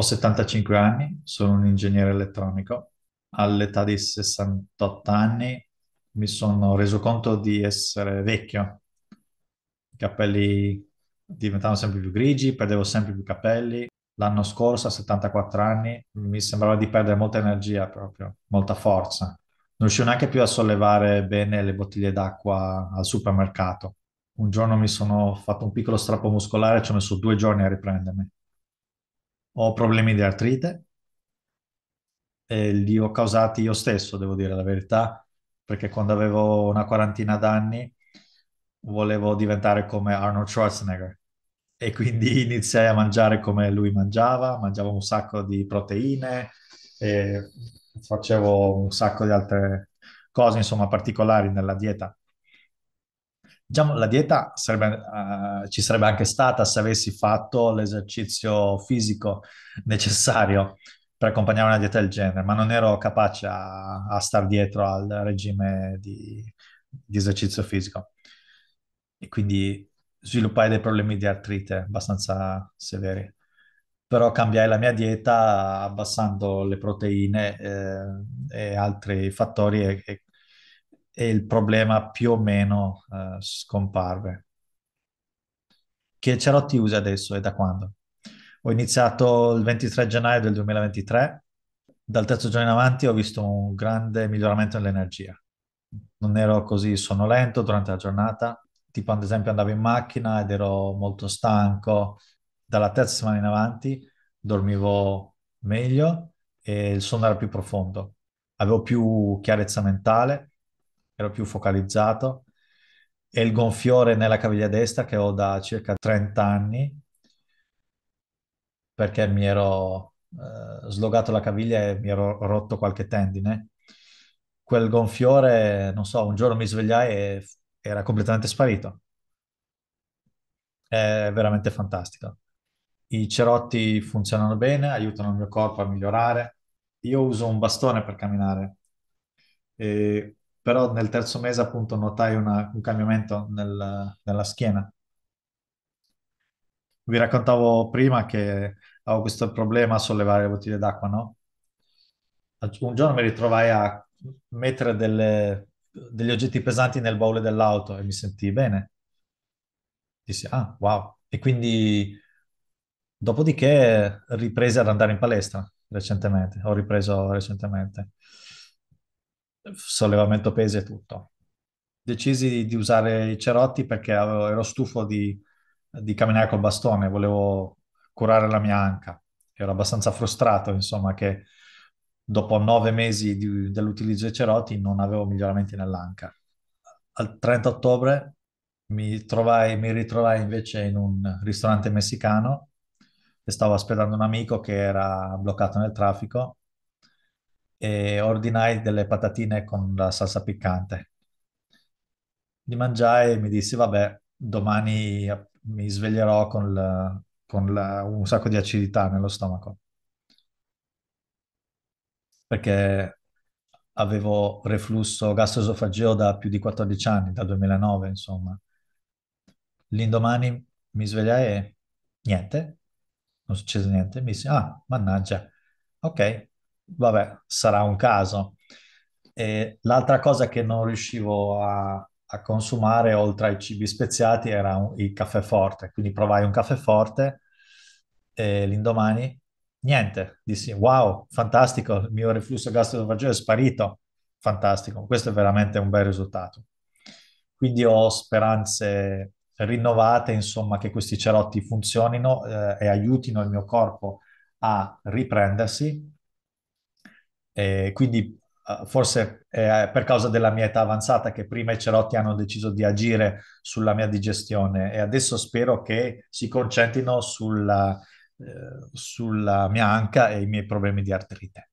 Ho 75 anni, sono un ingegnere elettronico. All'età di 68 anni mi sono reso conto di essere vecchio. I capelli diventavano sempre più grigi, perdevo sempre più capelli. L'anno scorso, a 74 anni, mi sembrava di perdere molta energia proprio, molta forza. Non riuscivo neanche più a sollevare bene le bottiglie d'acqua al supermercato. Un giorno mi sono fatto un piccolo strappo muscolare e ci ho messo due giorni a riprendermi. Ho problemi di artrite, e li ho causati io stesso, devo dire la verità, perché quando avevo una quarantina d'anni volevo diventare come Arnold Schwarzenegger e quindi iniziai a mangiare come lui mangiava, mangiavo un sacco di proteine e facevo un sacco di altre cose, insomma, particolari nella dieta. Diciamo, la dieta sarebbe, uh, ci sarebbe anche stata se avessi fatto l'esercizio fisico necessario per accompagnare una dieta del genere, ma non ero capace a, a star dietro al regime di, di esercizio fisico. E quindi sviluppai dei problemi di artrite abbastanza severi. Però cambiai la mia dieta abbassando le proteine eh, e altri fattori e, e e il problema più o meno uh, scomparve. Che Cerotti usa adesso e da quando? Ho iniziato il 23 gennaio del 2023, dal terzo giorno in avanti ho visto un grande miglioramento nell'energia. Non ero così sonnolento durante la giornata, tipo ad esempio andavo in macchina ed ero molto stanco. Dalla terza settimana in avanti dormivo meglio e il sonno era più profondo. Avevo più chiarezza mentale, ero più focalizzato e il gonfiore nella caviglia destra che ho da circa 30 anni perché mi ero eh, slogato la caviglia e mi ero rotto qualche tendine. Quel gonfiore, non so, un giorno mi svegliai e era completamente sparito. È veramente fantastico. I cerotti funzionano bene, aiutano il mio corpo a migliorare. Io uso un bastone per camminare. E però nel terzo mese appunto notai una, un cambiamento nel, nella schiena. Vi raccontavo prima che avevo questo problema a sollevare le bottiglie d'acqua, no? Un giorno mi ritrovai a mettere delle, degli oggetti pesanti nel baule dell'auto e mi sentii bene. Dissi, ah, wow. E quindi, dopodiché, riprese ad andare in palestra recentemente, ho ripreso recentemente sollevamento pesi e tutto. Decisi di, usare i cerotti perché avevo, ero stufo di, di camminare col bastone, volevo curare la mia anca. Ero abbastanza frustrato, insomma, che dopo nove mesi di, dell'utilizzo dei cerotti non avevo miglioramenti nell'anca. Al 30 ottobre mi, trovai, mi ritrovai invece in un ristorante messicano e stavo aspettando un amico che era bloccato nel traffico e ordinai delle patatine con la salsa piccante. Li mangiai e mi dissi, vabbè, domani mi sveglierò con, la, con la, un sacco di acidità nello stomaco, perché avevo reflusso gastroesofageo da più di 14 anni, da 2009, insomma. L'indomani mi svegliai e niente, non succede niente, mi disse, ah, mannaggia, ok, vabbè, sarà un caso. E l'altra cosa che non riuscivo a, a consumare, oltre ai cibi speziati, era un, il caffè forte. Quindi provai un caffè forte e l'indomani niente, dissi wow, fantastico, il mio reflusso gastroesofageo è sparito, fantastico, questo è veramente un bel risultato. Quindi ho speranze rinnovate, insomma, che questi cerotti funzionino eh, e aiutino il mio corpo a riprendersi quindi eh, forse eh, per causa della mia età avanzata che prima i cerotti hanno deciso di agire sulla mia digestione e adesso spero che si concentrino sulla, eh, sulla mia anca e i miei problemi di artrite.